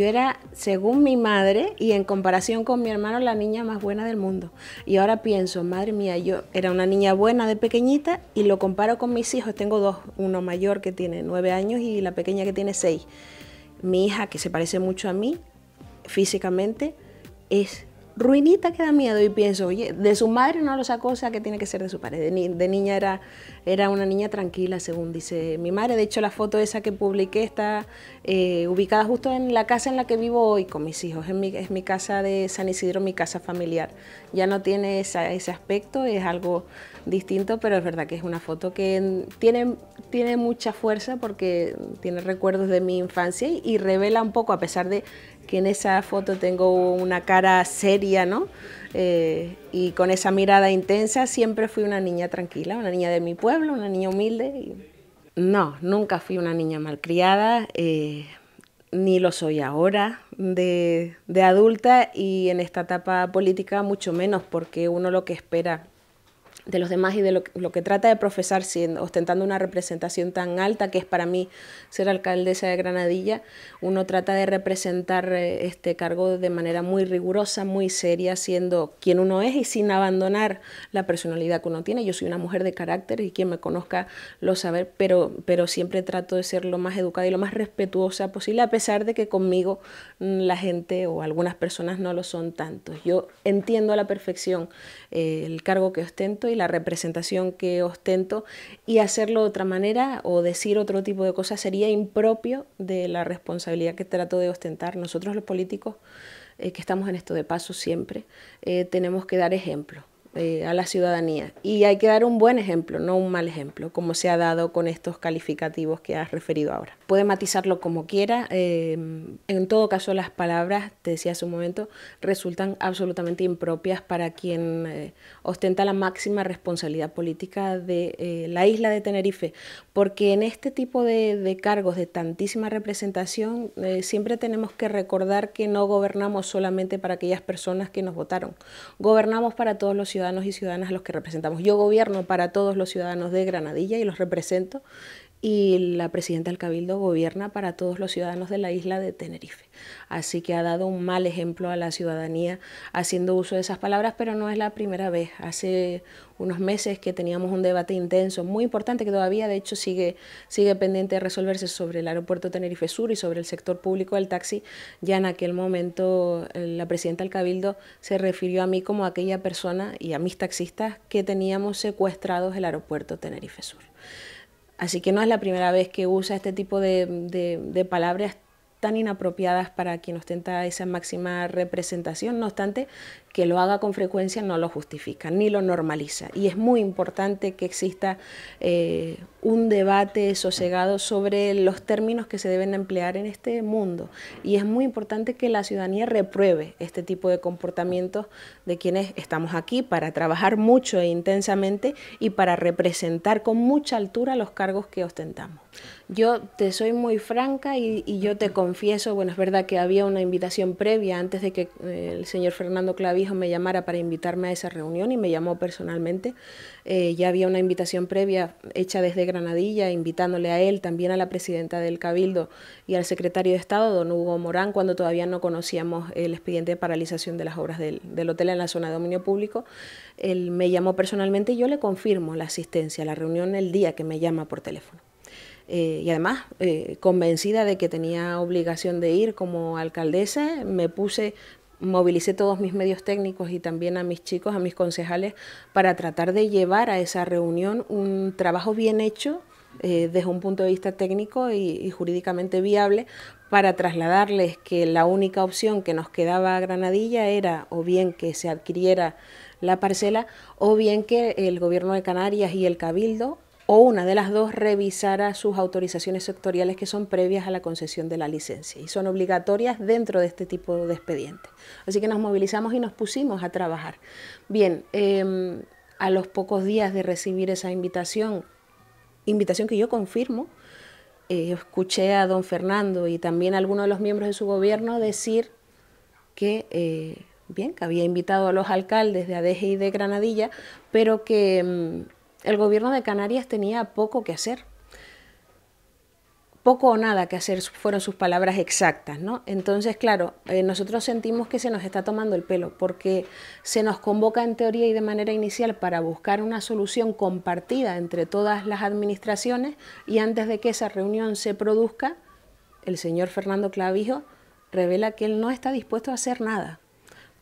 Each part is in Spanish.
yo era, según mi madre, y en comparación con mi hermano, la niña más buena del mundo. Y ahora pienso, madre mía, yo era una niña buena de pequeñita y lo comparo con mis hijos. Tengo dos, uno mayor que tiene nueve años y la pequeña que tiene seis. Mi hija, que se parece mucho a mí físicamente, es ruinita que da miedo y pienso, oye, de su madre no lo sacó, o sea que tiene que ser de su padre. De, niña era, era una niña tranquila, según dice mi madre. De hecho, la foto esa que publiqué está eh, ubicada justo en la casa en la que vivo hoy con mis hijos. Es mi, es mi casa de San Isidro, mi casa familiar. Ya no tiene ese aspecto, es algo distinto, pero es verdad que es una foto que tiene, tiene mucha fuerza porque tiene recuerdos de mi infancia y revela un poco, a pesar de que en esa foto tengo una cara seria, ¿no? Eh, y con esa mirada intensa siempre fui una niña tranquila, una niña de mi pueblo, una niña humilde. No, nunca fui una niña malcriada, eh, ni lo soy ahora de, de adulta y en esta etapa política mucho menos, porque uno lo que espera de los demás y de lo, que trata de profesar siendo, ostentando una representación tan alta que es para mí ser alcaldesa de Granadilla, uno trata de representar eh, este cargo de manera muy rigurosa, muy seria, siendo quien uno es y sin abandonar la personalidad que uno tiene. Yo soy una mujer de carácter y quien me conozca lo sabe, pero, pero siempre trato de ser lo más educada y lo más respetuosa posible, a pesar de que conmigo mm, la gente o algunas personas no lo son tanto. Yo entiendo a la perfección eh, el cargo que ostento y la representación que ostento, y hacerlo de otra manera o decir otro tipo de cosas sería impropio de la responsabilidad que trato de ostentar. Nosotros los políticos eh, que estamos en esto de paso siempre, eh, tenemos que dar ejemplo. Eh, a la ciudadanía. Y hay que dar un buen ejemplo, no un mal ejemplo, como se ha dado con estos calificativos que has referido ahora. Puede matizarlo como quiera, eh, en todo caso las palabras, te decía hace un momento, resultan absolutamente impropias para quien eh, ostenta la máxima responsabilidad política de la isla de Tenerife, porque en este tipo de, de cargos de tantísima representación siempre tenemos que recordar que no gobernamos solamente para aquellas personas que nos votaron, gobernamos para todos los ciudadanos ciudadanos y ciudadanas a los que representamos. Yo gobierno para todos los ciudadanos de Granadilla y los represento y la presidenta del Cabildo gobierna para todos los ciudadanos de la isla de Tenerife. Así que ha dado un mal ejemplo a la ciudadanía haciendo uso de esas palabras, pero no es la primera vez. Hace unos meses que teníamos un debate intenso, muy importante, que todavía de hecho sigue, sigue pendiente de resolverse sobre el aeropuerto Tenerife Sur y sobre el sector público del taxi. Ya en aquel momento eh, la presidenta del Cabildo se refirió a mí como a aquella persona y a mis taxistas que teníamos secuestrados el aeropuerto Tenerife Sur. Así que no es la primera vez que usa este tipo de, palabras tan inapropiadas para quien ostenta esa máxima representación. No obstante, que lo haga con frecuencia no lo justifica ni lo normaliza. Y es muy importante que exista eh, un debate sosegado sobre los términos que se deben emplear en este mundo. Y es muy importante que la ciudadanía repruebe este tipo de comportamientos de quienes estamos aquí para trabajar mucho e intensamente y para representar con mucha altura los cargos que ostentamos. Yo te soy muy franca y, yo te confieso, bueno, es verdad que había una invitación previa antes de que eh, el señor Fernando Clavier hijo me llamara para invitarme a esa reunión y me llamó personalmente. Eh, ya había una invitación previa hecha desde Granadilla, invitándole a él, también a la presidenta del Cabildo y al secretario de Estado, don Hugo Morán, cuando todavía no conocíamos el expediente de paralización de las obras del, hotel en la zona de dominio público. Él me llamó personalmente y yo le confirmo la asistencia a la reunión el día que me llama por teléfono. Eh, y además eh, convencida de que tenía obligación de ir como alcaldesa, me puse movilicé todos mis medios técnicos y también a mis chicos, a mis concejales, para tratar de llevar a esa reunión un trabajo bien hecho eh, desde un punto de vista técnico y, jurídicamente viable, para trasladarles que la única opción que nos quedaba a Granadilla era o bien que se adquiriera la parcela o bien que el gobierno de Canarias y el Cabildo o una de las dos revisara sus autorizaciones sectoriales que son previas a la concesión de la licencia y son obligatorias dentro de este tipo de expedientes. Así que nos movilizamos y nos pusimos a trabajar. Bien, em, a los pocos días de recibir esa invitación, invitación que yo confirmo, eh, escuché a don Fernando y también a algunos de los miembros de su gobierno decir que... Eh, bien, que había invitado a los alcaldes de ADG y de Granadilla, pero que em, el gobierno de Canarias tenía poco que hacer. Poco o nada que hacer fueron sus palabras exactas, ¿no? Entonces, claro, eh, nosotros sentimos que se nos está tomando el pelo porque se nos convoca en teoría y de manera inicial para buscar una solución compartida entre todas las administraciones y antes de que esa reunión se produzca, el señor Fernando Clavijo revela que él no está dispuesto a hacer nada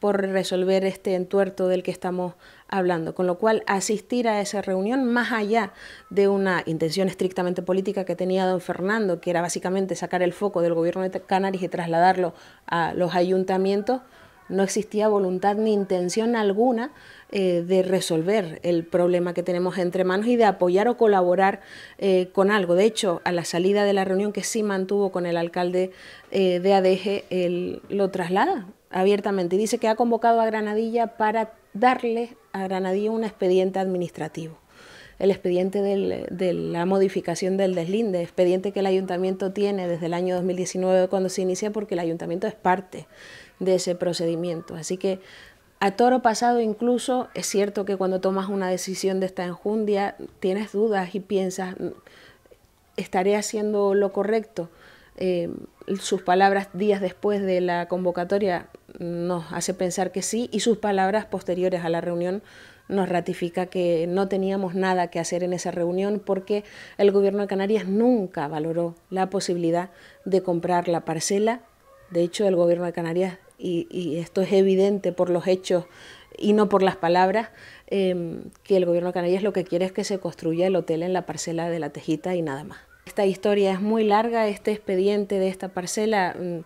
por resolver este entuerto del que estamos hablando. Con lo cual, asistir a esa reunión, más allá de una intención estrictamente política que tenía don Fernando, que era básicamente sacar el foco del gobierno de Canarias y trasladarlo a los ayuntamientos, no existía voluntad ni intención alguna eh, de resolver el problema que tenemos entre manos y de apoyar o colaborar eh, con algo. De hecho, a la salida de la reunión que sí mantuvo con el alcalde eh, de ADG, él lo traslada abiertamente. Dice que ha convocado a Granadilla para darle a Granadilla un expediente administrativo. El expediente de la modificación del deslinde, expediente que el ayuntamiento tiene desde el año 2019 cuando se inicia, porque el ayuntamiento es parte de ese procedimiento. Así que a toro pasado incluso es cierto que cuando tomas una decisión de esta enjundia tienes dudas y piensas, ¿estaré haciendo lo correcto? Eh, sus palabras días después de la convocatoria nos hace pensar que sí y sus palabras posteriores a la reunión nos ratifica que no teníamos nada que hacer en esa reunión porque el gobierno de Canarias nunca valoró la posibilidad de comprar la parcela. De hecho, el gobierno de Canarias, y, esto es evidente por los hechos y no por las palabras, em, que el gobierno de Canarias lo que quiere es que se construya el hotel en la parcela de la Tejita y nada más. Esta historia es muy larga, este expediente de esta parcela... Mm,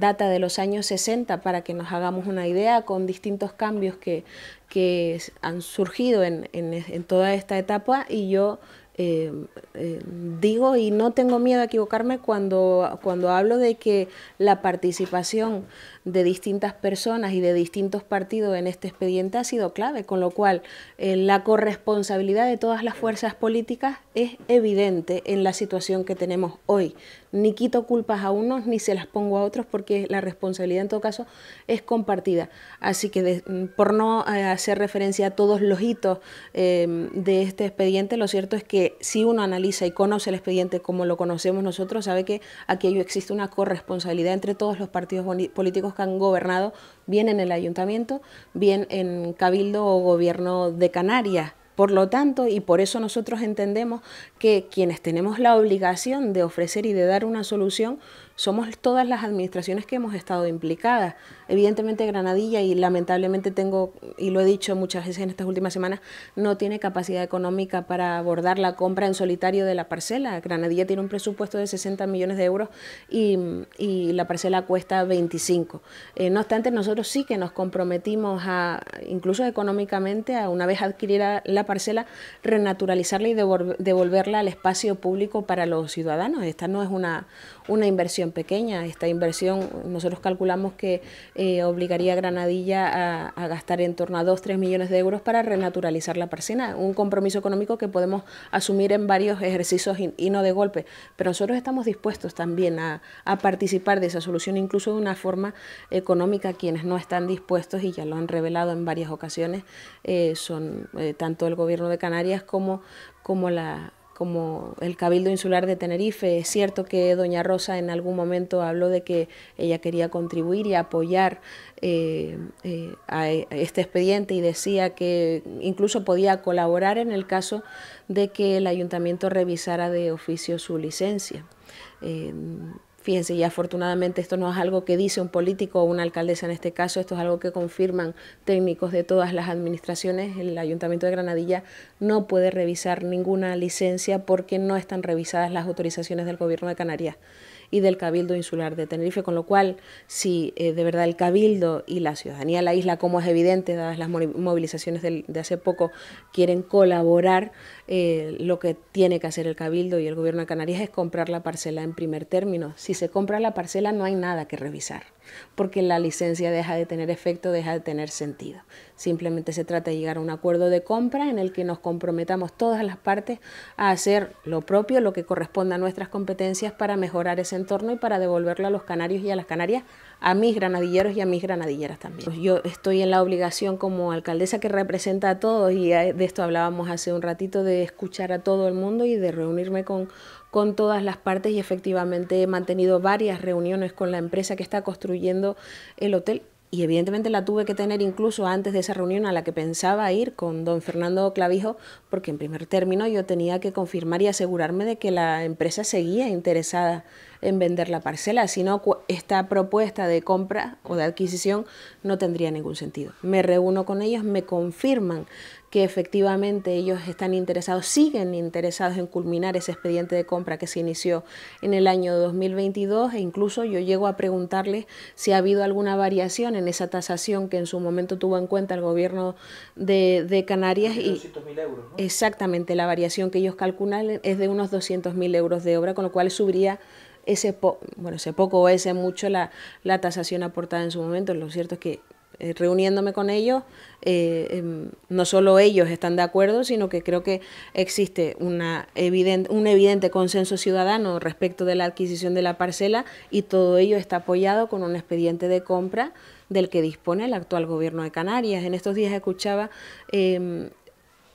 data de los años 60 para que nos hagamos una idea con distintos cambios que, que han surgido en, en, toda esta etapa y yo eh, eh, digo y no tengo miedo a equivocarme cuando, cuando hablo de que la participación de distintas personas y de distintos partidos en este expediente ha sido clave, con lo cual eh, la corresponsabilidad de todas las fuerzas políticas es evidente en la situación que tenemos hoy. Ni quito culpas a unos ni se las pongo a otros porque la responsabilidad en todo caso es compartida. Así que por no eh, hacer referencia a todos los hitos eh, de este expediente, lo cierto es que si uno analiza y conoce el expediente como lo conocemos nosotros, sabe que aquello existe una corresponsabilidad entre todos los partidos políticos han gobernado bien en el ayuntamiento, bien en Cabildo o Gobierno de Canarias. Por lo tanto, y por eso nosotros entendemos que quienes tenemos la obligación de ofrecer y de dar una solución somos todas las administraciones que hemos estado implicadas. Evidentemente Granadilla, y lamentablemente tengo, y lo he dicho muchas veces en estas últimas semanas, no tiene capacidad económica para abordar la compra en solitario de la parcela. Granadilla tiene un presupuesto de 60 millones de euros y, la parcela cuesta 25. Eh, no obstante, nosotros sí que nos comprometimos a, incluso económicamente, a una vez adquirida la parcela, renaturalizarla y devolverla al espacio público para los ciudadanos. Esta no es una una inversión pequeña. Esta inversión nosotros calculamos que eh, obligaría a Granadilla a, gastar en torno a 2-3 millones de euros para renaturalizar la parcina, un compromiso económico que podemos asumir en varios ejercicios y, no de golpe. Pero nosotros estamos dispuestos también a, participar de esa solución, incluso de una forma económica. Quienes no están dispuestos, y ya lo han revelado en varias ocasiones, eh, son eh, tanto el gobierno de Canarias como, como la, como el Cabildo Insular de Tenerife. Es cierto que Doña Rosa en algún momento habló de que ella quería contribuir y apoyar eh, eh, e, a este expediente y decía que incluso podía colaborar en el caso de que el ayuntamiento revisara de oficio su licencia. Eh, Fíjense, y afortunadamente esto no es algo que dice un político o una alcaldesa en este caso, esto es algo que confirman técnicos de todas las administraciones. El Ayuntamiento de Granadilla no puede revisar ninguna licencia porque no están revisadas las autorizaciones del Gobierno de Canarias y del Cabildo Insular de Tenerife, con lo cual, si eh, de verdad el Cabildo y la ciudadanía de la isla, como es evidente, dadas las movilizaciones de hace poco, quieren colaborar, eh, lo que tiene que hacer el Cabildo y el Gobierno de Canarias es comprar la parcela en primer término. Si se compra la parcela no hay nada que revisar, porque la licencia deja de tener efecto, deja de tener sentido. Simplemente se trata de llegar a un acuerdo de compra en el que nos comprometamos todas las partes a hacer lo propio, lo que corresponda a nuestras competencias para mejorar ese entorno y para devolverlo a los canarios y a las canarias a mis granadilleros y a mis granadilleras también. Yo estoy en la obligación como alcaldesa que representa a todos y eh, de esto hablábamos hace un ratito, de escuchar a todo el mundo y de reunirme con, con todas las partes y efectivamente he mantenido varias reuniones con la empresa que está construyendo el hotel y evidentemente la tuve que tener incluso antes de esa reunión a la que pensaba ir con don Fernando Clavijo, porque en primer término yo tenía que confirmar y asegurarme de que la empresa seguía interesada en vender la parcela, sino no esta propuesta de compra o de adquisición no tendría ningún sentido. Me reúno con ellos, me confirman que efectivamente ellos están interesados, siguen interesados en culminar ese expediente de compra que se inició en el año 2022 e incluso yo llego a preguntarles si ha habido alguna variación en esa tasación que en su momento tuvo en cuenta el gobierno de, de Canarias. y euros, Exactamente, la variación que ellos calculan es de unos 200.000 euros de obra, con lo cual subiría ese, bueno, ese poco o ese mucho la, tasación aportada en su momento. Lo cierto es que eh, reuniéndome con ellos, eh, em, no solo ellos están de acuerdo, sino que creo que existe una evidente, un evidente consenso ciudadano respecto de la adquisición de la parcela y todo ello está apoyado con un expediente de compra del que dispone el actual gobierno de Canarias. En estos días escuchaba em,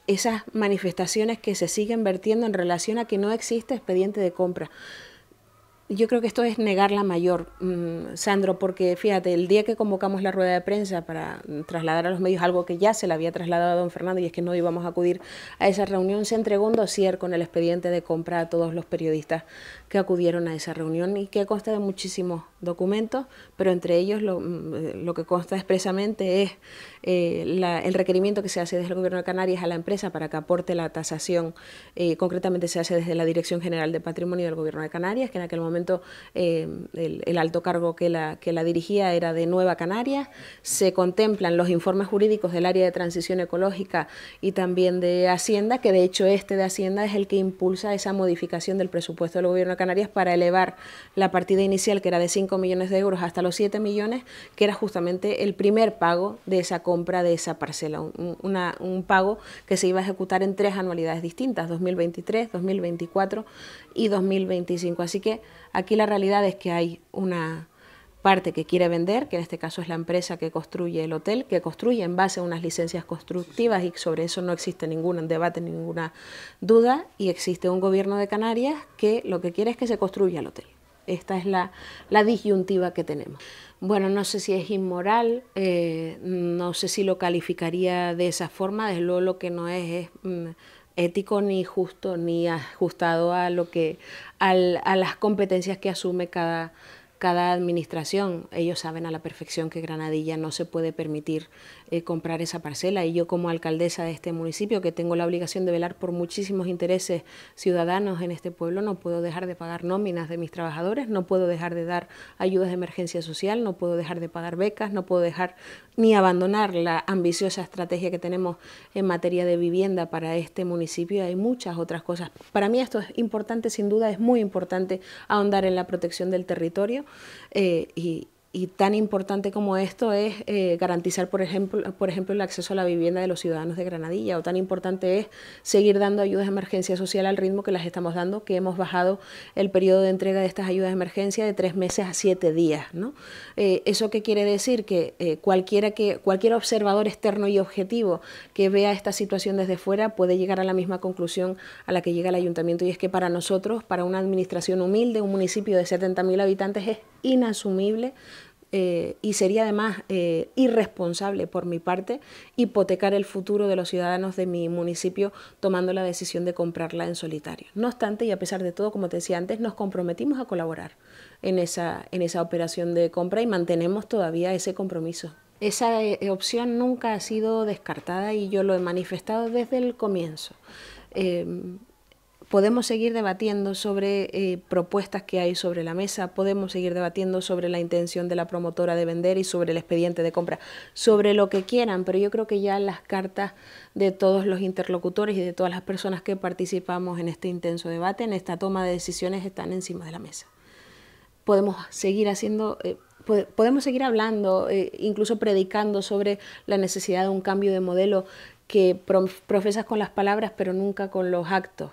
esas manifestaciones que se siguen vertiendo en relación a que no existe expediente de compra. Yo creo que esto es negar la mayor, mm, Sandro, porque fíjate, el día que convocamos la rueda de prensa para mm, trasladar a los medios algo que ya se le había trasladado a don Fernando y es que no íbamos a acudir a esa reunión, se entregó un dossier con el expediente de compra a todos los periodistas que acudieron a esa reunión y que consta de muchísimos documentos, pero entre ellos lo, mm, que consta expresamente es eh, el requerimiento que se hace desde el Gobierno de Canarias a la empresa para que aporte la tasación, eh, concretamente se hace desde la Dirección General de Patrimonio del Gobierno de Canarias, que en aquel momento eh, el, alto cargo que la, que la dirigía era de Nueva Canarias, se contemplan los informes jurídicos del área de transición ecológica y también de Hacienda, que de hecho este de Hacienda es el que impulsa esa modificación del presupuesto del Gobierno de Canarias para elevar la partida inicial, que era de 5 millones de euros, hasta los 7 millones, que era justamente el primer pago de esa compra de esa parcela, un, un pago que se iba a ejecutar en tres anualidades distintas, 2023, 2024 y 2025. Así que aquí la realidad es que hay una parte que quiere vender, que en este caso es la empresa que construye el hotel, que construye en base a unas licencias constructivas y sobre eso no existe ningún debate ninguna duda, y existe un gobierno de Canarias que lo que quiere es que se construya el hotel. Esta es la, disyuntiva que tenemos. Bueno, no sé si es inmoral, eh, no sé si lo calificaría de esa forma, desde luego lo que no es es... Mm, ético ni justo ni ajustado a lo que a las competencias que asume cada cada administración. Ellos saben a la perfección que Granadilla no se puede permitir eh, comprar esa parcela. Y yo como alcaldesa de este municipio, que tengo la obligación de velar por muchísimos intereses ciudadanos en este pueblo, no puedo dejar de pagar nóminas de mis trabajadores, no puedo dejar de dar ayudas de emergencia social, no puedo dejar de pagar becas, no puedo dejar ni abandonar la ambiciosa estrategia que tenemos en materia de vivienda para este municipio. Hay muchas otras cosas. Para mí esto es importante, sin duda, es muy importante ahondar en la protección del territorio eh, y, y tan importante como esto es eh, garantizar, por ejemplo, por ejemplo, el acceso a la vivienda de los ciudadanos de Granadilla, o tan importante es seguir dando ayudas de emergencia social al ritmo que las estamos dando, que hemos bajado el periodo de entrega de estas ayudas de emergencia de tres meses a siete días. Eh, ¿Eso qué quiere decir? Que, eh, cualquiera que cualquier observador externo y objetivo que vea esta situación desde fuera puede llegar a la misma conclusión a la que llega el ayuntamiento, y es que para nosotros, para una administración humilde, un municipio de 70.000 habitantes, es inasumible eh, y sería además eh, irresponsable por mi parte hipotecar el futuro de los ciudadanos de mi municipio tomando la decisión de comprarla en solitario. No obstante, y a pesar de todo, como te decía antes, nos comprometimos a colaborar en esa, en esa operación de compra y mantenemos todavía ese compromiso. Esa eh, opción nunca ha sido descartada y yo lo he manifestado desde el comienzo. Podemos seguir debatiendo sobre eh, propuestas que hay sobre la mesa, podemos seguir debatiendo sobre la intención de la promotora de vender y sobre el expediente de compra, sobre lo que quieran, pero yo creo que ya las cartas de todos los interlocutores y de todas las personas que participamos en este intenso debate, en esta toma de decisiones, están encima de la mesa. Podemos seguir haciendo... Eh, podemos seguir hablando, eh, incluso predicando sobre la necesidad de un cambio de modelo que profesas con las palabras pero nunca con los actos.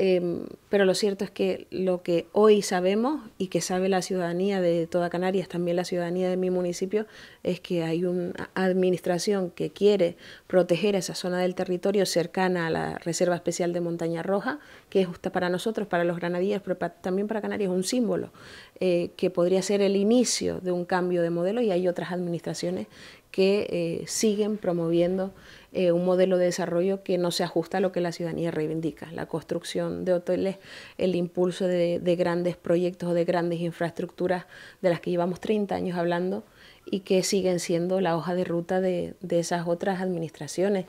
Em, pero lo cierto es que lo que hoy sabemos y que sabe la ciudadanía de toda Canarias, también la ciudadanía de mi municipio, es que hay una administración que quiere proteger esa zona del territorio cercana a la Reserva Especial de Montaña Roja, que es justa para nosotros, para los granadillas, pero también para Canarias un símbolo, eh, que podría ser el inicio de un cambio de modelo y hay otras administraciones que eh, siguen promoviendo eh, un modelo de desarrollo que no se ajusta a lo que la ciudadanía reivindica, la construcción de hoteles, el impulso de, grandes proyectos o de grandes infraestructuras de las que llevamos 30 años hablando y que siguen siendo la hoja de ruta de, esas otras administraciones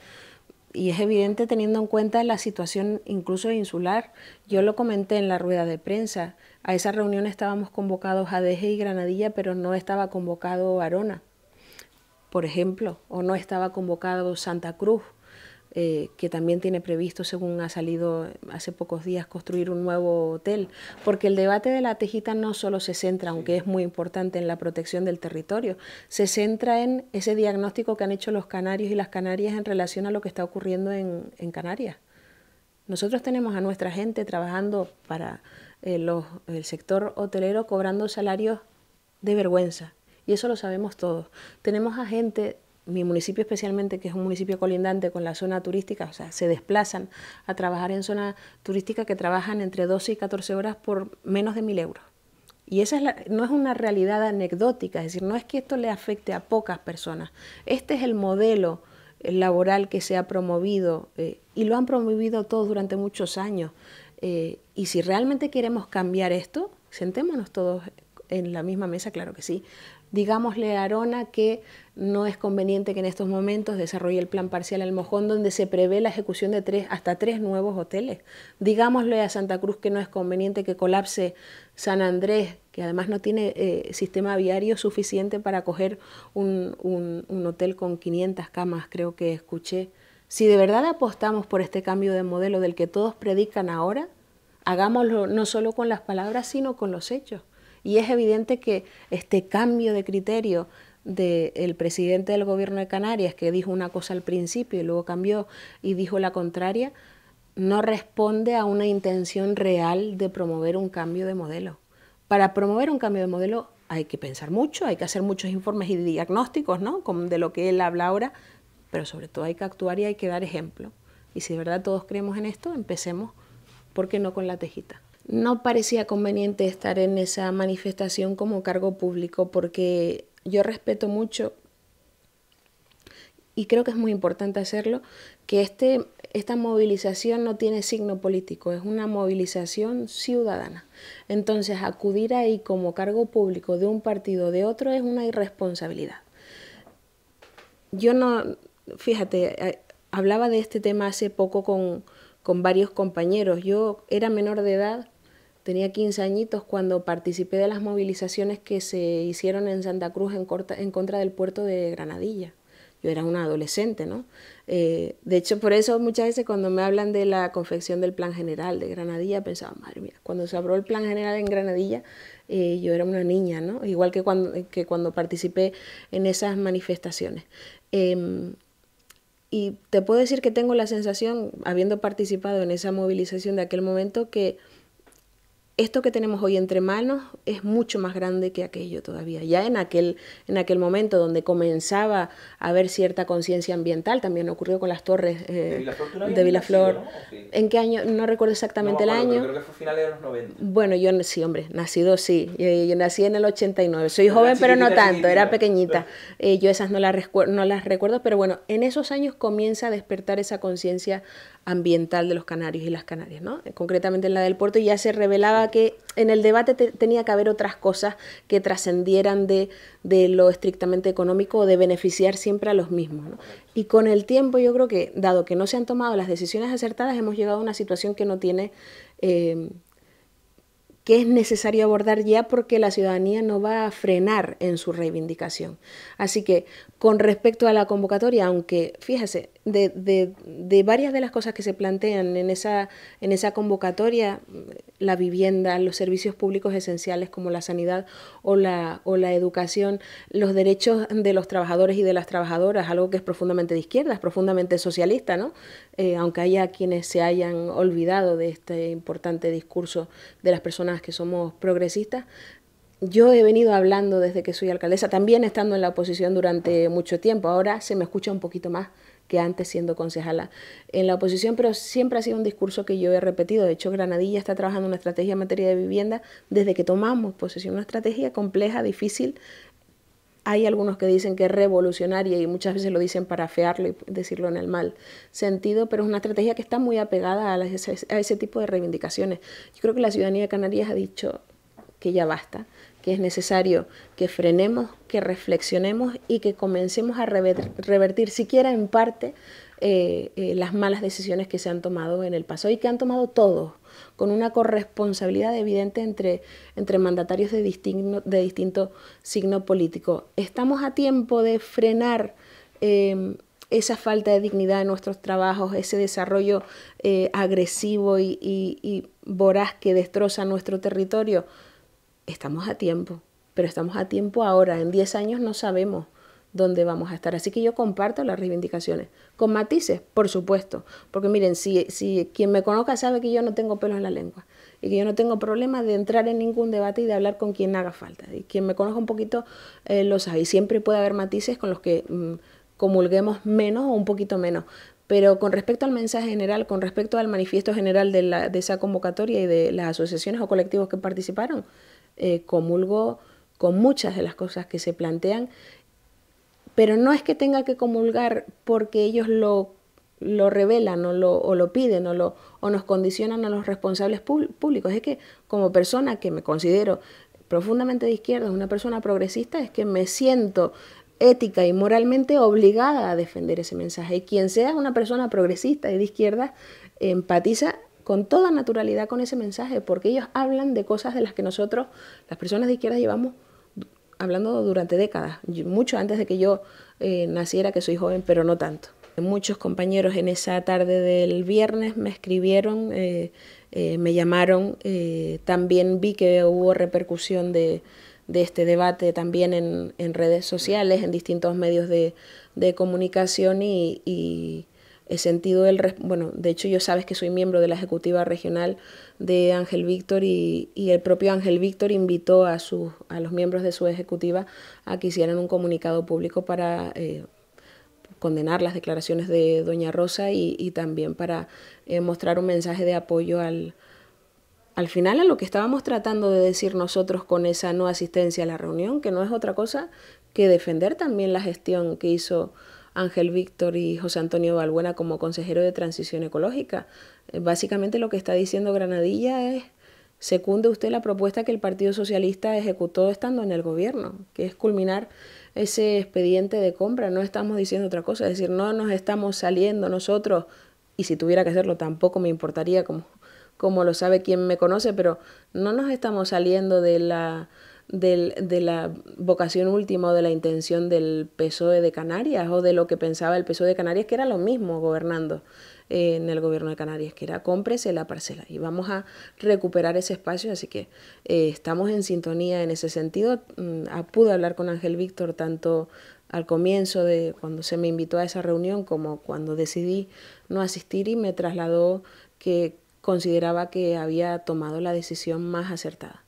y es evidente teniendo en cuenta la situación incluso insular. Yo lo comenté en la rueda de prensa. A esa reunión estábamos convocados a Deje y Granadilla, pero no estaba convocado Arona por ejemplo, o no estaba convocado Santa Cruz, eh, que también tiene previsto, según ha salido hace pocos días, construir un nuevo hotel, porque el debate de la tejita no solo se centra, aunque es muy importante, en la protección del territorio, se centra en ese diagnóstico que han hecho los canarios y las canarias en relación a lo que está ocurriendo en, Canarias. Nosotros tenemos a nuestra gente trabajando para eh, los, el sector hotelero cobrando salarios de vergüenza y eso lo sabemos todos. Tenemos a gente, mi municipio especialmente, que es un municipio colindante con la zona turística, o sea, se desplazan a trabajar en zona turística que trabajan entre 12 y 14 horas por menos de 1.000 euros. Y esa no es una realidad anecdótica, es decir, no es que esto le afecte a pocas personas. Este es el modelo eh, laboral que se ha promovido eh, y lo han promovido todos durante muchos años. Eh, y si realmente queremos cambiar esto, sentémonos todos en la misma mesa, claro que sí, digámosle a Arona que no es conveniente que en estos momentos desarrolle el plan parcial Almojón Mojón, donde se prevé la ejecución de tres, hasta tres nuevos hoteles. Digámosle a Santa Cruz que no es conveniente que colapse San Andrés, que además no tiene eh, sistema viario suficiente para coger un, un hotel con 500 camas, creo que escuché. Si de verdad apostamos por este cambio de modelo del que todos predican ahora, hagámoslo no solo con las palabras, sino con los hechos. Y es evidente que este cambio de criterio del presidente del gobierno de Canarias, que dijo una cosa al principio y luego cambió y dijo la contraria, no responde a una intención real de promover un cambio de modelo. Para promover un cambio de modelo hay que pensar mucho, hay que hacer muchos informes y diagnósticos, ¿no? de lo que él habla ahora, pero sobre todo hay que actuar y hay que dar ejemplo. Y si de verdad todos creemos en esto, empecemos, ¿por qué no con la tejita? no parecía conveniente estar en esa manifestación como cargo público porque yo respeto mucho y creo que es muy importante hacerlo, que este, esta movilización no tiene signo político, es una movilización ciudadana. Entonces, acudir ahí como cargo público de un partido o de otro es una irresponsabilidad. Yo no, fíjate, eh, hablaba de este tema hace poco con, con varios compañeros. Yo era menor de edad Tenía 15 añitos cuando participé de las movilizaciones que se hicieron en Santa Cruz en, contra del puerto de Granadilla. Yo era una adolescente, ¿no? Eh, de hecho, por eso muchas veces cuando me hablan de la confección del plan general de Granadilla, pensaba, madre mía, cuando se abrió el plan general en Granadilla, eh, yo era una niña, ¿no? Igual que cuando, eh, que cuando participé en esas manifestaciones. Em, y te puedo decir que tengo la sensación, habiendo participado en esa movilización de aquel momento, que esto que tenemos hoy entre manos es mucho más grande que aquello todavía. Ya en aquel, en aquel momento donde comenzaba a haber cierta conciencia ambiental, también ocurrió con las torres eh, de Vilaflor. ¿En qué año? No recuerdo exactamente el año. Creo que fue finales de los 90. Bueno, yo sí, hombre, nacido sí. Yo, nací en el 89. Soy joven, pero no tanto, era pequeñita. Eh, yo esas no las, no las recuerdo, pero bueno, en esos años comienza a despertar esa conciencia ambiental de los canarios y las canarias, ¿no? Eh, concretamente en la del puerto ya se revelaba que en el debate tenía que haber otras cosas que trascendieran de, lo estrictamente económico o de beneficiar siempre a los mismos. Y con el tiempo yo creo que, dado que no se han tomado las decisiones acertadas, hemos llegado a una situación que no tiene... Eh, que es necesario abordar ya porque la ciudadanía no va a frenar en su reivindicación. Así que con respecto a la convocatoria, aunque fíjese, de, varias de las cosas que se plantean en esa, en esa convocatoria, la vivienda, los servicios públicos esenciales como la sanidad o la, o la educación, los derechos de los trabajadores y de las trabajadoras, algo que es profundamente de izquierda, es profundamente socialista, ¿no? Eh, aunque haya quienes se hayan olvidado de este importante discurso de las personas que somos progresistas, yo he venido hablando desde que soy alcaldesa, también estando en la oposición durante mucho tiempo, ahora se me escucha un poquito más que antes siendo concejala en la oposición, pero siempre ha sido un discurso que yo he repetido. De hecho, Granadilla está trabajando una estrategia en materia de vivienda desde que tomamos posesión, una estrategia compleja, difícil, hay algunos que dicen que es revolucionaria y muchas veces lo dicen para afearlo y decirlo en el mal sentido, pero es una estrategia que está muy apegada a, a ese tipo de reivindicaciones. Yo creo que la ciudadanía de Canarias ha dicho que ya basta, que es necesario que frenemos, que reflexionemos y que comencemos a revertir, revertir siquiera en parte, eh, eh, las malas decisiones que se han tomado en el pasado y que han tomado todos, con una corresponsabilidad evidente entre, mandatarios de distinto, signo político. Estamos a tiempo de frenar em, esa falta de dignidad en nuestros trabajos, ese desarrollo eh, agresivo y, y voraz que destroza nuestro territorio. Estamos a tiempo, pero estamos a tiempo ahora. En 10 años no sabemos donde vamos a estar. Así que yo comparto las reivindicaciones, con matices, por supuesto, porque miren, si, si quien me conozca sabe que yo no tengo pelos en la lengua y que yo no tengo problema de entrar en ningún debate y de hablar con quien haga falta. Y quien me conozca un poquito eh, lo sabe. Y siempre puede haber matices con los que mm, comulguemos menos o un poquito menos. Pero con respecto al mensaje general, con respecto al manifiesto general de, la, de esa convocatoria y de las asociaciones o colectivos que participaron, eh, comulgo con muchas de las cosas que se plantean pero no es que tenga que comulgar porque ellos lo, lo revelan o lo, piden o, lo, o nos condicionan a los responsables públicos. Es que como persona que me considero profundamente de izquierda, una persona progresista, es que me siento ética y moralmente obligada a defender ese mensaje. Y quien sea una persona progresista y de izquierda empatiza con toda naturalidad con ese mensaje, porque ellos hablan de cosas de las que nosotros, las personas de izquierda, llevamos hablando durante décadas, mucho antes de que yo eh, naciera, que soy joven, pero no tanto. Muchos compañeros en esa tarde del viernes me escribieron, eh, eh, me llamaron, también vi que hubo repercusión de, este debate también en, redes sociales, en distintos medios de, comunicación y, y, he sentido el... Bueno, de hecho yo sabes que soy miembro de la Ejecutiva Regional de Ángel Víctor y, el propio Ángel Víctor invitó a, sus, a los miembros de su ejecutiva a que hicieran un comunicado público para eh, condenar las declaraciones de Doña Rosa y, también para eh, mostrar un mensaje de apoyo al, al final a lo que estábamos tratando de decir nosotros con esa no asistencia a la reunión, que no es otra cosa que defender también la gestión que hizo Ángel Víctor y José Antonio Balbuena como consejero de transición ecológica. Eh, básicamente lo que está diciendo Granadilla es, secunde usted la propuesta que el Partido Socialista ejecutó estando en el gobierno, que es culminar ese expediente de compra. No estamos diciendo otra cosa, es decir, no nos estamos saliendo nosotros, y si tuviera que hacerlo tampoco me importaría como, como lo sabe quien me conoce, pero no nos estamos saliendo de la del, de la vocación última o de la intención del PSOE de Canarias o de lo que pensaba el PSOE de Canarias, que era lo mismo gobernando eh, en el gobierno de Canarias, que era cómprese la parcela y vamos a recuperar ese espacio, así que eh, estamos en sintonía en ese sentido. Mm, ah, pude hablar con Ángel Víctor tanto al comienzo de cuando se me invitó a esa reunión como cuando decidí no asistir y me trasladó que consideraba que había tomado la decisión más acertada.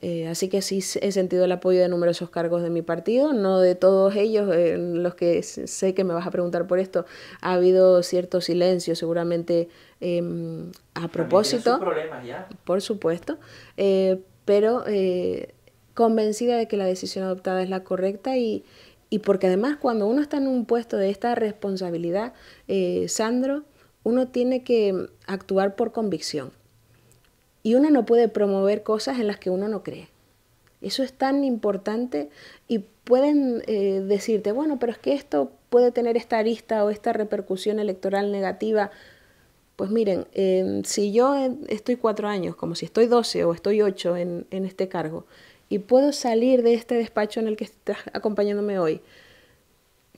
Eh, así que sí he sentido el apoyo de numerosos cargos de mi partido, no de todos ellos, eh, los que sé que me vas a preguntar por esto. Ha habido cierto silencio seguramente em, a propósito. Por supuesto, eh, pero convencida de que la decisión adoptada es la correcta y, y, porque además cuando uno está en un puesto de esta responsabilidad, Sandro, uno tiene que actuar por convicción. Y uno no puede promover cosas en las que uno no cree. Eso es tan importante y pueden eh, decirte, bueno, pero es que esto puede tener esta arista o esta repercusión electoral negativa. Pues miren, em, si yo estoy cuatro años, como si estoy doce o estoy ocho en, en este cargo, y puedo salir de este despacho en el que estás acompañándome hoy,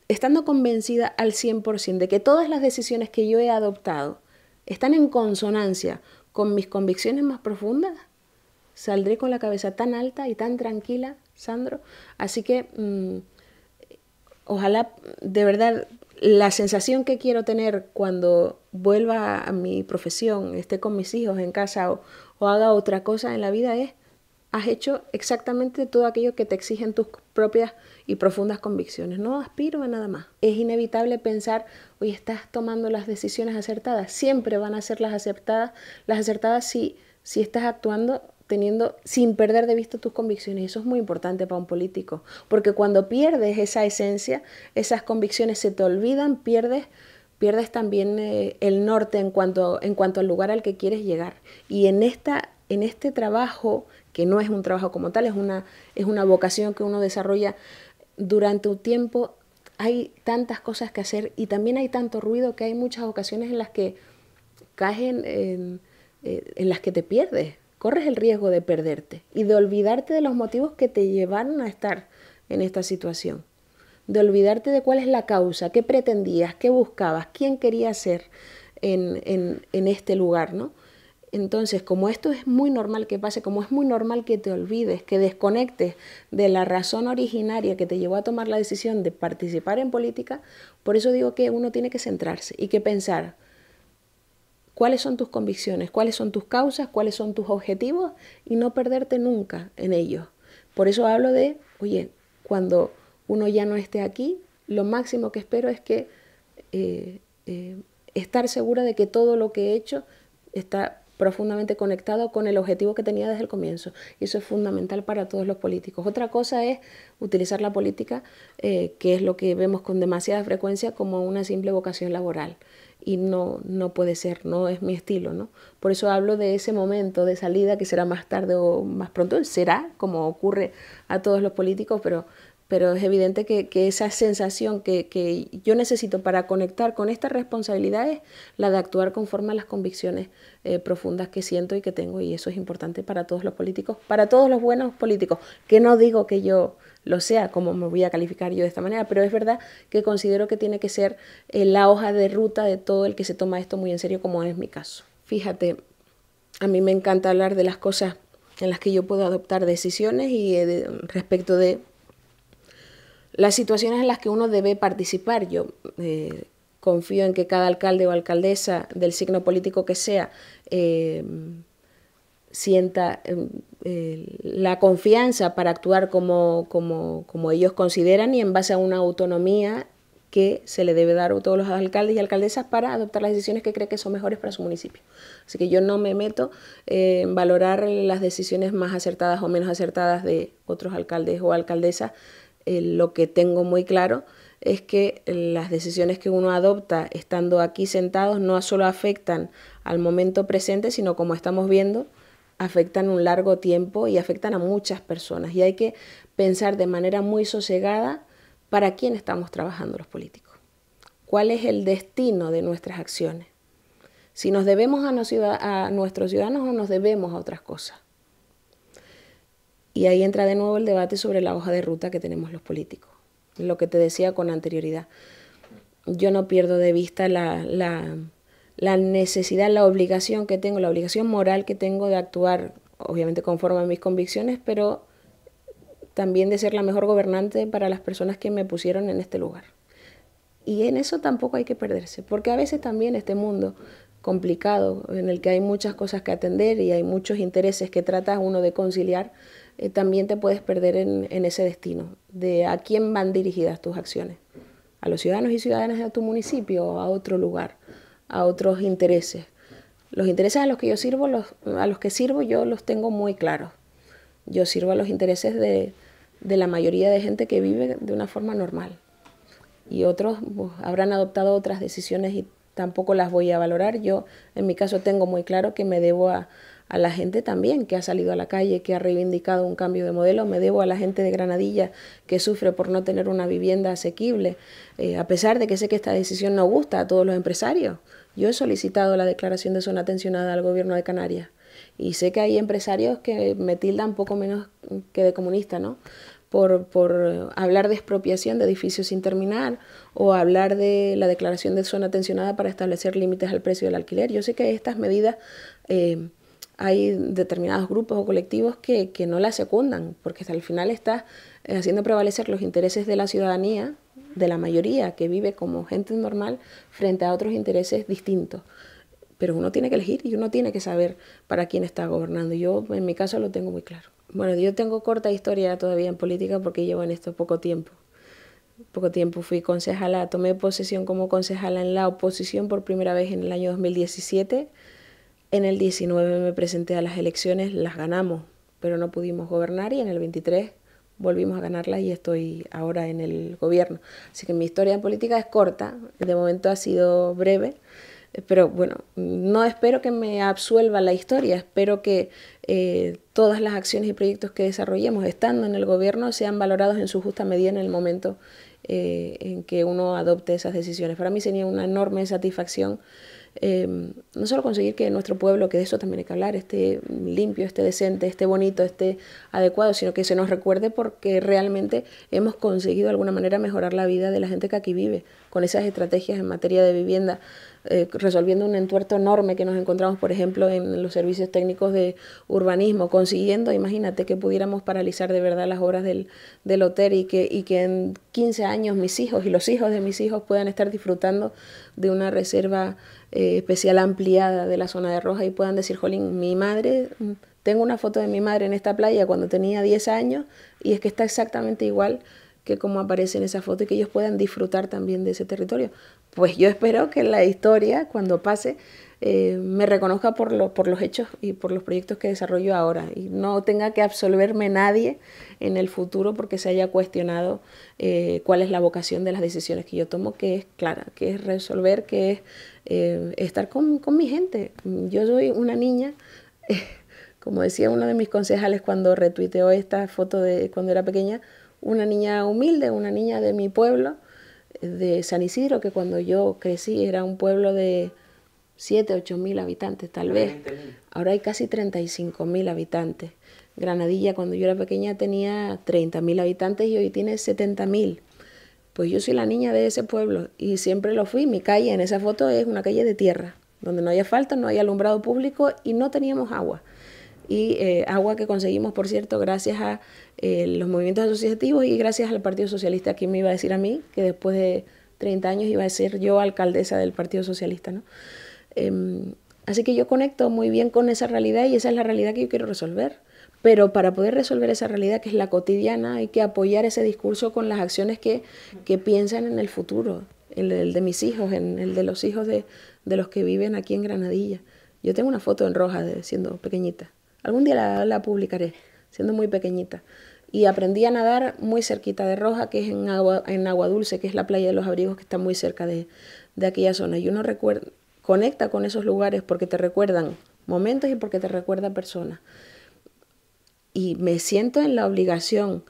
estando convencida al 100% de que todas las decisiones que yo he adoptado están en consonancia con mis convicciones más profundas, saldré con la cabeza tan alta y tan tranquila, Sandro. Así que mm, ojalá, de verdad, la sensación que quiero tener cuando vuelva a mi profesión, esté con mis hijos en casa o haga otra cosa en la vida es has hecho exactamente todo aquello que te exigen tus propias y profundas convicciones. No aspiro a nada más. Es inevitable pensar, hoy estás tomando las decisiones acertadas. Siempre van a ser las acertadas, las acertadas si, si estás actuando teniendo sin perder de vista tus convicciones. Eso es muy importante para un político, porque cuando pierdes esa esencia, esas convicciones se te olvidan, pierdes pierdes también eh, el norte en cuanto en cuanto al lugar al que quieres llegar. Y en esta en este trabajo que no es un trabajo como tal, es una, es una vocación que uno desarrolla durante un tiempo. Hay tantas cosas que hacer y también hay tanto ruido que hay muchas ocasiones en las que caen en, eh, en, las que te pierdes, corres el riesgo de perderte y de olvidarte de los motivos que te llevaron a estar en esta situación, de olvidarte de cuál es la causa, qué pretendías, qué buscabas, quién quería ser en, en, en este lugar, ¿no? Entonces, como esto es muy normal que pase, como es muy normal que te olvides, que desconectes de la razón originaria que te llevó a tomar la decisión de participar en política, por eso digo que uno tiene que centrarse y que pensar cuáles son tus convicciones, cuáles son tus causas, cuáles son tus objetivos y no perderte nunca en ellos. Por eso hablo de, oye, cuando uno ya no esté aquí, lo máximo que espero es que eh, eh, estar segura de que todo lo que he hecho está profundamente conectado con el objetivo que tenía desde el comienzo. Y eso es fundamental para todos los políticos. Otra cosa es utilizar la política, eh, que es lo que vemos con demasiada frecuencia, como una simple vocación laboral. Y no, no puede ser, no es mi estilo, ¿no? Por eso hablo de ese momento de salida que será más tarde o más pronto, será como ocurre a todos los políticos, pero pero es evidente que, esa sensación que, yo necesito para conectar con estas responsabilidades, la de actuar conforme a las convicciones eh, profundas que siento y que tengo, y eso es importante para todos los políticos, para todos los buenos políticos, que no digo que yo lo sea, como me voy a calificar yo de esta manera, pero es verdad que considero que tiene que ser eh, la hoja de ruta de todo el que se toma esto muy en serio, como es mi caso. Fíjate, a mí me encanta hablar de las cosas en las que yo puedo adoptar decisiones y eh, respecto de las situaciones en las que uno debe participar. Yo eh, confío en que cada alcalde o alcaldesa del signo político que sea eh, sienta em, la confianza para actuar como, como, como ellos consideran y en base a una autonomía que se le debe dar a todos los alcaldes y alcaldesas para adoptar las decisiones que cree que son mejores para su municipio. Así que yo no me meto eh, en valorar las decisiones más acertadas o menos acertadas de otros alcaldes o alcaldesas eh, lo que tengo muy claro es que las decisiones que uno adopta estando aquí sentados no solo afectan al momento presente, sino como estamos viendo, afectan un largo tiempo y afectan a muchas personas. Y hay que pensar de manera muy sosegada para quién estamos trabajando los políticos, cuál es el destino de nuestras acciones, si nos debemos a nuestros ciudadanos o nos debemos a otras cosas. Y ahí entra de nuevo el debate sobre la hoja de ruta que tenemos los políticos. Lo que te decía con anterioridad. Yo no pierdo de vista la, necesidad, la obligación que tengo, la obligación moral que tengo de actuar, obviamente conforme a mis convicciones, pero también de ser la mejor gobernante para las personas que me pusieron en este lugar. Y en eso tampoco hay que perderse, porque a veces también este mundo complicado, en el que hay muchas cosas que atender y hay muchos intereses que trata uno de conciliar, eh, también te puedes perder en, ese destino, de a quién van dirigidas tus acciones, a los ciudadanos y ciudadanas de tu municipio, a otro lugar, a otros intereses. Los intereses a los que yo sirvo, los, a los que sirvo yo los tengo muy claros. Yo sirvo a los intereses de, la mayoría de gente que vive de una forma normal. Y otros pues, habrán adoptado otras decisiones y tampoco las voy a valorar. Yo, en mi caso, tengo muy claro que me debo a, a la gente también que ha salido a la calle, que ha reivindicado un cambio de modelo. Me debo a la gente de Granadilla que sufre por no tener una vivienda asequible, eh, a pesar de que sé que esta decisión no gusta a todos los empresarios. Yo he solicitado la declaración de zona tensionada al gobierno de Canarias y sé que hay empresarios que me tildan poco menos que de comunista, ¿no? Por, eh, hablar de expropiación de edificios sin terminar o hablar de la declaración de zona tensionada para establecer límites al precio del alquiler. Yo sé que estas medidas eh, hay determinados grupos o colectivos que, que no la secundan, porque hasta el final está eh, haciendo prevalecer los intereses de la ciudadanía, de la mayoría que vive como gente normal, frente a otros intereses distintos. Pero uno tiene que elegir y uno tiene que saber para quién está gobernando. Yo en mi caso lo tengo muy claro. Bueno, yo tengo corta historia todavía en política porque llevo en esto poco tiempo. Poco tiempo fui concejala, tomé posesión como concejala en la oposición por primera vez en el año 2017 en el 19 me presenté a las elecciones, las ganamos, pero no pudimos gobernar y en el 23 volvimos a ganarlas y estoy ahora en el gobierno. Así que mi historia en política es corta, de momento ha sido breve, eh, pero bueno, no espero que me absuelva la historia, espero que eh, todas las acciones y proyectos que desarrollemos estando en el gobierno sean valorados en su justa medida en el momento eh, en que uno adopte esas decisiones. Para mí sería una enorme satisfacción Em, no solo conseguir que nuestro pueblo, que de eso también hay que hablar, esté limpio, esté decente, esté bonito, esté adecuado, sino que se nos recuerde porque realmente hemos conseguido de alguna manera mejorar la vida de la gente que aquí vive con esas estrategias en materia de vivienda. Eh, resolviendo un entuerto enorme que nos encontramos, por ejemplo, en los servicios técnicos de urbanismo, consiguiendo, imagínate, que pudiéramos paralizar de verdad las obras del, hotel y que, y que en 15 años mis hijos y los hijos de mis hijos puedan estar disfrutando de una reserva eh, especial ampliada de la zona de Roja y puedan decir, Jolín, mi madre... Tengo una foto de mi madre en esta playa cuando tenía 10 años y es que está exactamente igual que como aparece en esa foto y que ellos puedan disfrutar también de ese territorio. Pues yo espero que la historia, cuando pase, eh, me reconozca por, por los hechos y por los proyectos que desarrollo ahora y no tenga que absolverme nadie en el futuro porque se haya cuestionado eh, cuál es la vocación de las decisiones que yo tomo, que es clara, que es resolver, que es eh, estar con, con, mi gente. Yo soy una niña. como decía uno de mis concejales cuando retuiteó esta foto de cuando era pequeña, una niña humilde, una niña de mi pueblo, de San Isidro, que cuando yo crecí era un pueblo de 7, 8 mil habitantes tal vez. Ahora hay casi 35 mil habitantes. Granadilla cuando yo era pequeña tenía 30 mil habitantes y hoy tiene 70 mil. Pues yo soy la niña de ese pueblo y siempre lo fui. Mi calle en esa foto es una calle de tierra, donde no había falta, no hay alumbrado público y no teníamos agua y eh, agua que conseguimos, por cierto, gracias a eh, los movimientos asociativos y gracias al Partido Socialista, que me iba a decir a mí que después de 30 años iba a ser yo alcaldesa del Partido Socialista. ¿no? Em, así que yo conecto muy bien con esa realidad y esa es la realidad que yo quiero resolver. Pero para poder resolver esa realidad que es la cotidiana hay que apoyar ese discurso con las acciones que, que piensan en el futuro, en el de mis hijos, en el de los hijos de, de los que viven aquí en Granadilla. Yo tengo una foto en roja de siendo pequeñita. Algún día la, publicaré, siendo muy pequeñita. Y aprendí a nadar muy cerquita de Roja, que es en agua, en agua dulce, que es la playa de los abrigos que está muy cerca de, de aquella zona. Y uno recuerda, conecta con esos lugares porque te recuerdan momentos y porque te recuerda personas. Y me siento en la obligación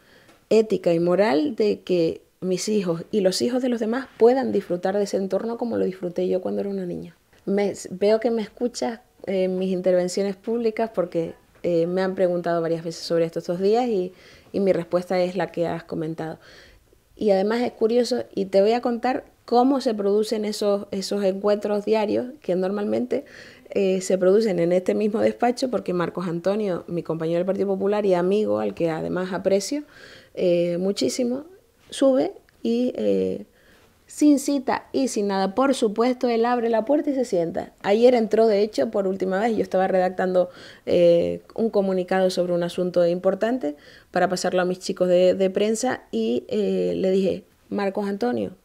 ética y moral de que mis hijos y los hijos de los demás puedan disfrutar de ese entorno como lo disfruté yo cuando era una niña. veo que me escuchas en mis intervenciones públicas porque eh, me han preguntado varias veces sobre esto estos días y, mi respuesta es la que has comentado. Y además es curioso y te voy a contar cómo se producen esos, esos encuentros diarios que normalmente eh, se producen en este mismo despacho porque Marcos Antonio, mi compañero del Partido Popular y amigo al que además aprecio eh, muchísimo, sube y sin cita y sin nada. Por supuesto, él abre la puerta y se sienta. Ayer entró, de hecho, por última vez, yo estaba redactando eh, un comunicado sobre un asunto importante para pasarlo a mis chicos de, prensa y eh, le dije, Marcos Antonio,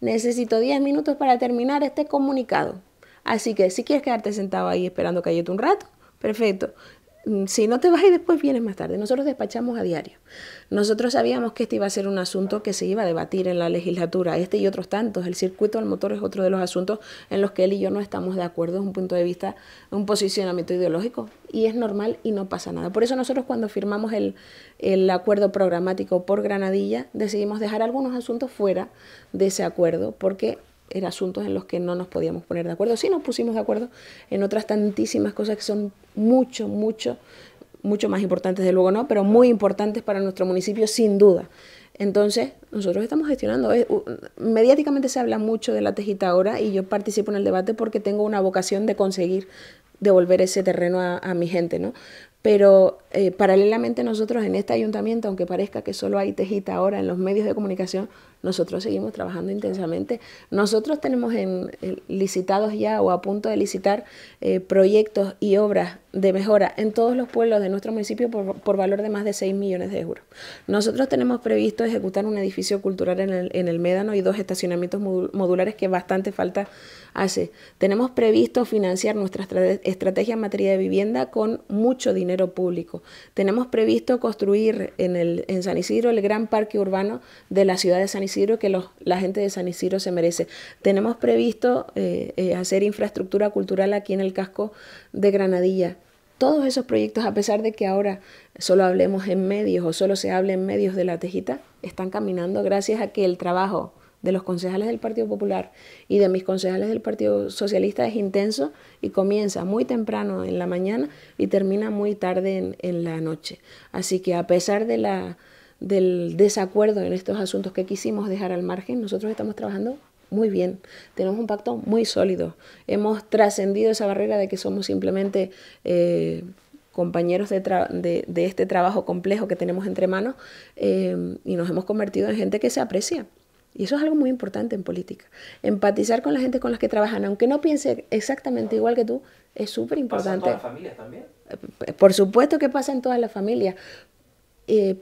necesito 10 minutos para terminar este comunicado. Así que si quieres quedarte sentado ahí esperando que un rato, perfecto. Mm, si no te vas y después vienes más tarde. Nosotros despachamos a diario. Nosotros sabíamos que este iba a ser un asunto que se iba a debatir en la legislatura, este y otros tantos. El circuito del motor es otro de los asuntos en los que él y yo no estamos de acuerdo, es un punto de vista, un posicionamiento ideológico, y es normal y no pasa nada. Por eso nosotros cuando firmamos el, el acuerdo programático por Granadilla, decidimos dejar algunos asuntos fuera de ese acuerdo, porque eran asuntos en los que no nos podíamos poner de acuerdo. Sí nos pusimos de acuerdo en otras tantísimas cosas que son mucho, mucho, mucho más importantes, de luego no, pero muy importantes para nuestro municipio, sin duda. Entonces, nosotros estamos gestionando. mediáticamente se habla mucho de la tejita ahora y yo participo en el debate porque tengo una vocación de conseguir devolver ese terreno a, mi gente, ¿no? Pero eh, paralelamente nosotros en este ayuntamiento, aunque parezca que solo hay tejita ahora en los medios de comunicación, nosotros seguimos trabajando intensamente. Nosotros tenemos en, licitados ya o a punto de licitar eh, proyectos y obras de mejora en todos los pueblos de nuestro municipio por, valor de más de 6 millones de euros. Nosotros tenemos previsto ejecutar un edificio cultural en el, en el Médano y dos estacionamientos modulares que bastante falta hace. Tenemos previsto financiar nuestra estrategia en materia de vivienda con mucho dinero público. Tenemos previsto construir en, el, en San Isidro el gran parque urbano de la ciudad de San Isidro que la gente de San Isidro se merece. Tenemos previsto eh, eh, hacer infraestructura cultural aquí en el casco de Granadilla todos esos proyectos, a pesar de que ahora solo hablemos en medios o solo se hable en medios de la tejita, están caminando gracias a que el trabajo de los concejales del Partido Popular y de mis concejales del Partido Socialista es intenso y comienza muy temprano en la mañana y termina muy tarde en, la noche. Así que a pesar de la, del desacuerdo en estos asuntos que quisimos dejar al margen, nosotros estamos trabajando muy bien, tenemos un pacto muy sólido, hemos trascendido esa barrera de que somos simplemente eh, compañeros de, de, este trabajo complejo que tenemos entre manos eh, y nos hemos convertido en gente que se aprecia. Y eso es algo muy importante en política. Empatizar con la gente con la que trabajan, aunque no piense exactamente igual que tú, es súper importante. ¿Pasa en todas las familias también? Eh, por supuesto que pasa en todas las familias.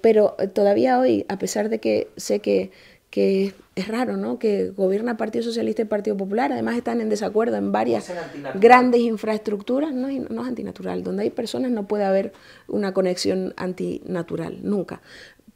pero todavía hoy, a pesar de que sé que, que es raro, ¿no? Que gobierna Partido Socialista y Partido Popular, además están en desacuerdo en varias grandes infraestructuras, no, no es antinatural, donde hay personas no puede haber una conexión antinatural, nunca.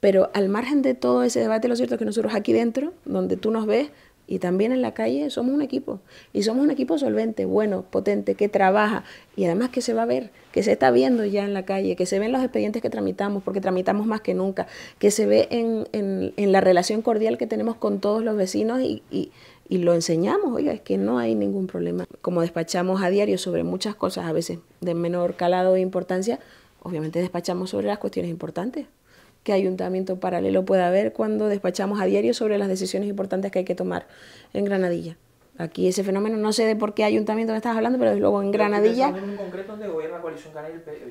Pero al margen de todo ese debate, lo cierto es que nosotros aquí dentro, donde tú nos ves, y también en la calle somos un equipo. Y somos un equipo solvente, bueno, potente, que trabaja. Y además que se va a ver, que se está viendo ya en la calle, que se ven los expedientes que tramitamos, porque tramitamos más que nunca, que se ve en, la relación cordial que tenemos con todos los vecinos y, y lo enseñamos, oiga, es que no hay ningún problema. Como despachamos a diario sobre muchas cosas, a veces de menor calado e importancia, obviamente despachamos sobre las cuestiones importantes que Ayuntamiento Paralelo pueda haber cuando despachamos a diario sobre las decisiones importantes que hay que tomar en Granadilla. Aquí ese fenómeno, no sé de por qué ayuntamiento me estás hablando, pero desde luego en Granadilla... En concreto donde gobierna Coalición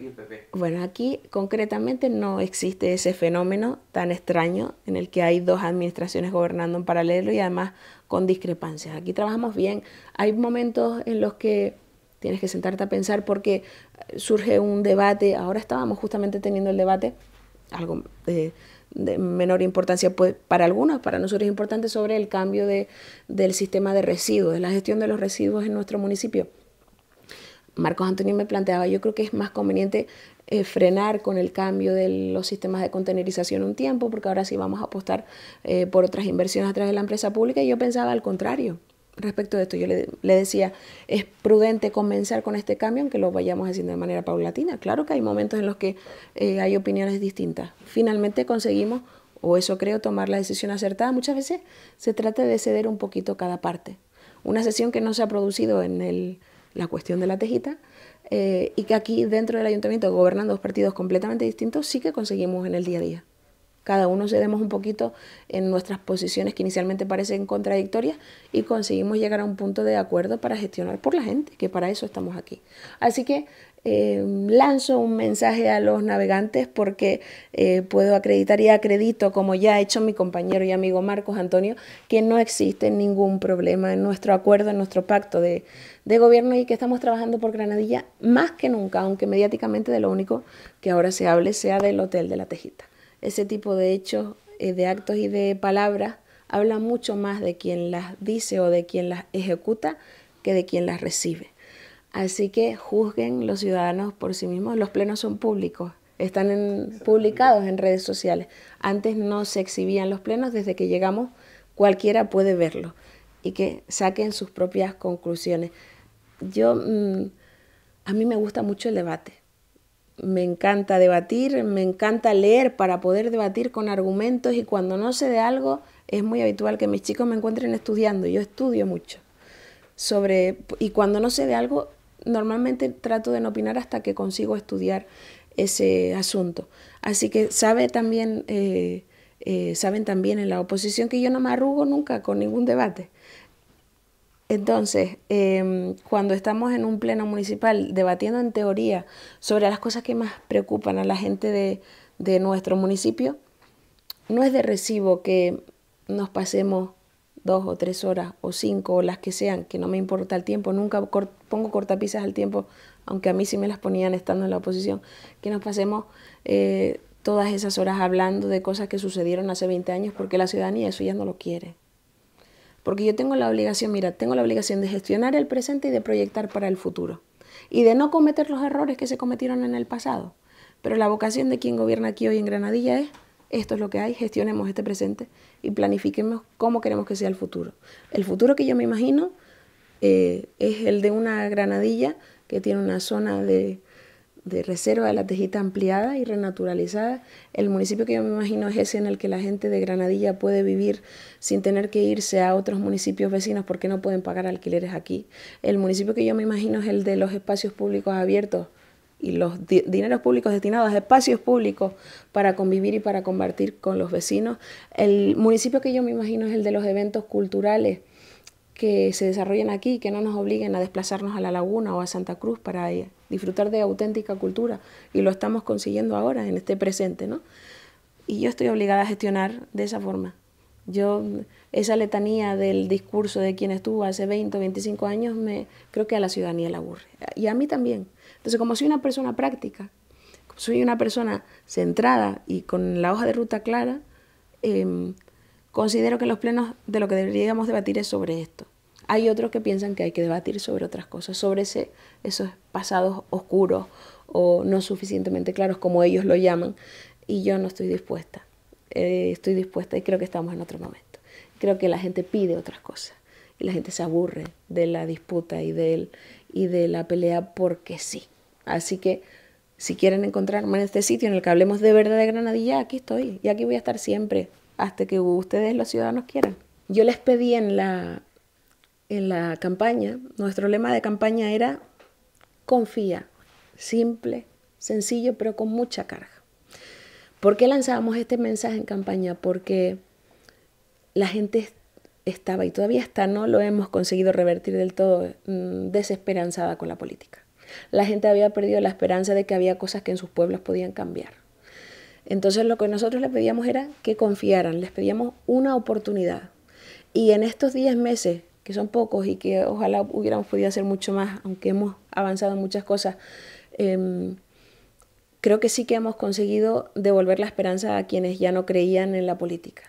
y el PP. Bueno, aquí concretamente no existe ese fenómeno tan extraño en el que hay dos administraciones gobernando en paralelo y además con discrepancias. Aquí trabajamos bien. Hay momentos en los que tienes que sentarte a pensar porque surge un debate. Ahora estábamos justamente teniendo el debate algo eh, de, menor importancia pues, para algunos, para nosotros es importante sobre el cambio del sistema de residuos, de la gestión de los residuos en nuestro municipio. Marcos Antonio me planteaba, yo creo que es más conveniente eh, frenar con el cambio de los sistemas de contenerización un tiempo, porque ahora sí vamos a apostar eh, por otras inversiones a través de la empresa pública, y yo pensaba al contrario respecto a esto, yo le, decía, es prudente comenzar con este cambio, aunque lo vayamos haciendo de manera paulatina. Claro que hay momentos en los que eh, hay opiniones distintas. Finalmente conseguimos, o eso creo, tomar la decisión acertada. Muchas veces se trata de ceder un poquito cada parte. Una sesión que no se ha producido en el, la cuestión de la tejita, eh, y que aquí dentro del ayuntamiento, gobernando dos partidos completamente distintos, sí que conseguimos en el día a día. Cada uno cedemos un poquito en nuestras posiciones que inicialmente parecen contradictorias y conseguimos llegar a un punto de acuerdo para gestionar por la gente, que para eso estamos aquí. Así que em, lanzo un mensaje a los navegantes porque eh, puedo acreditar y acredito, como ya ha hecho mi compañero y amigo Marcos Antonio, que no existe ningún problema en nuestro acuerdo, en nuestro pacto de, de gobierno y que estamos trabajando por Granadilla más que nunca, aunque mediáticamente de lo único que ahora se hable sea del Hotel de la Tejita ese tipo de hechos, eh, de actos y de palabras habla mucho más de quien las dice o de quien las ejecuta que de quien las recibe. Así que juzguen los ciudadanos por sí mismos. Los plenos son públicos, están publicados en redes sociales. Antes no se exhibían los plenos, desde que llegamos cualquiera puede verlos y que saquen sus propias conclusiones. Yo, mm, a mí me gusta mucho el debate me encanta debatir, me encanta leer para poder debatir con argumentos y cuando no sé de algo es muy habitual que mis chicos me encuentren estudiando. Yo estudio mucho sobre y cuando no sé de algo normalmente trato de no opinar hasta que consigo estudiar ese asunto. Así que sabe también eh, eh, saben también en la oposición que yo no me arrugo nunca con ningún debate. Entonces, em, cuando estamos en un pleno municipal debatiendo en teoría sobre las cosas que más preocupan a la gente de, nuestro municipio, no es de recibo que nos pasemos dos o tres horas o cinco o las que sean, que no me importa el tiempo, nunca pongo cortapisas al tiempo, aunque a mí sí me las ponían estando en la oposición, que nos pasemos eh, todas esas horas hablando de cosas que sucedieron hace 20 años porque la ciudadanía eso ya no lo quiere. Porque yo tengo la obligación, mira, tengo la obligación de gestionar el presente y de proyectar para el futuro. Y de no cometer los errores que se cometieron en el pasado. Pero la vocación de quien gobierna aquí hoy en Granadilla es, esto es lo que hay, gestionemos este presente y planifiquemos cómo queremos que sea el futuro. El futuro que yo me imagino eh, es el de una Granadilla que tiene una zona de de reserva de la tejita ampliada y renaturalizada. El municipio que yo me imagino es ese en el que la gente de Granadilla puede vivir sin tener que irse a otros municipios vecinos porque no pueden pagar alquileres aquí. El municipio que yo me imagino es el de los espacios públicos abiertos y los dineros públicos destinados a espacios públicos para convivir y para compartir con los vecinos. El municipio que yo me imagino es el de los eventos culturales que se desarrollen aquí, que no nos obliguen a desplazarnos a la laguna o a Santa Cruz para eh, disfrutar de auténtica cultura y lo estamos consiguiendo ahora en este presente, ¿no? Y yo estoy obligada a gestionar de esa forma. Yo esa letanía del discurso de quien estuvo hace 20 o 25 años me creo que a la ciudadanía la aburre y a mí también. Entonces, como soy una persona práctica, soy una persona centrada y con la hoja de ruta clara, em, Considero que los plenos de lo que deberíamos debatir es sobre esto. Hay otros que piensan que hay que debatir sobre otras cosas, sobre ese, esos pasados oscuros o no suficientemente claros, como ellos lo llaman, y yo no estoy dispuesta. Eh, estoy dispuesta y creo que estamos en otro momento. Creo que la gente pide otras cosas y la gente se aburre de la disputa y de, y de la pelea porque sí. Así que si quieren encontrarme en este sitio en el que hablemos de verdad de Granadilla, aquí estoy y aquí voy a estar siempre hasta que ustedes los ciudadanos quieran. Yo les pedí en la, en la campaña, nuestro lema de campaña era confía, simple, sencillo, pero con mucha carga. ¿Por qué lanzábamos este mensaje en campaña? Porque la gente estaba y todavía está, no lo hemos conseguido revertir del todo, mm, desesperanzada con la política. La gente había perdido la esperanza de que había cosas que en sus pueblos podían cambiar. Entonces lo que nosotros les pedíamos era que confiaran, les pedíamos una oportunidad. Y en estos 10 meses, que son pocos y que ojalá hubiéramos podido hacer mucho más, aunque hemos avanzado en muchas cosas, em, creo que sí que hemos conseguido devolver la esperanza a quienes ya no creían en la política.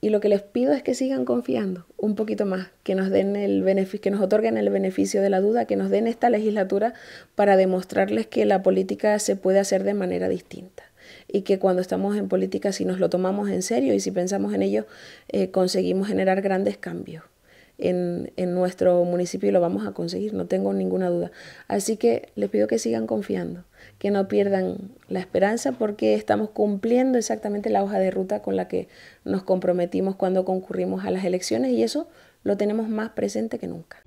Y lo que les pido es que sigan confiando un poquito más, que nos den el que nos otorguen el beneficio de la duda, que nos den esta legislatura para demostrarles que la política se puede hacer de manera distinta y que cuando estamos en política, si nos lo tomamos en serio y si pensamos en ello, eh, conseguimos generar grandes cambios en, en nuestro municipio y lo vamos a conseguir, no tengo ninguna duda. Así que les pido que sigan confiando, que no pierdan la esperanza porque estamos cumpliendo exactamente la hoja de ruta con la que nos comprometimos cuando concurrimos a las elecciones y eso lo tenemos más presente que nunca.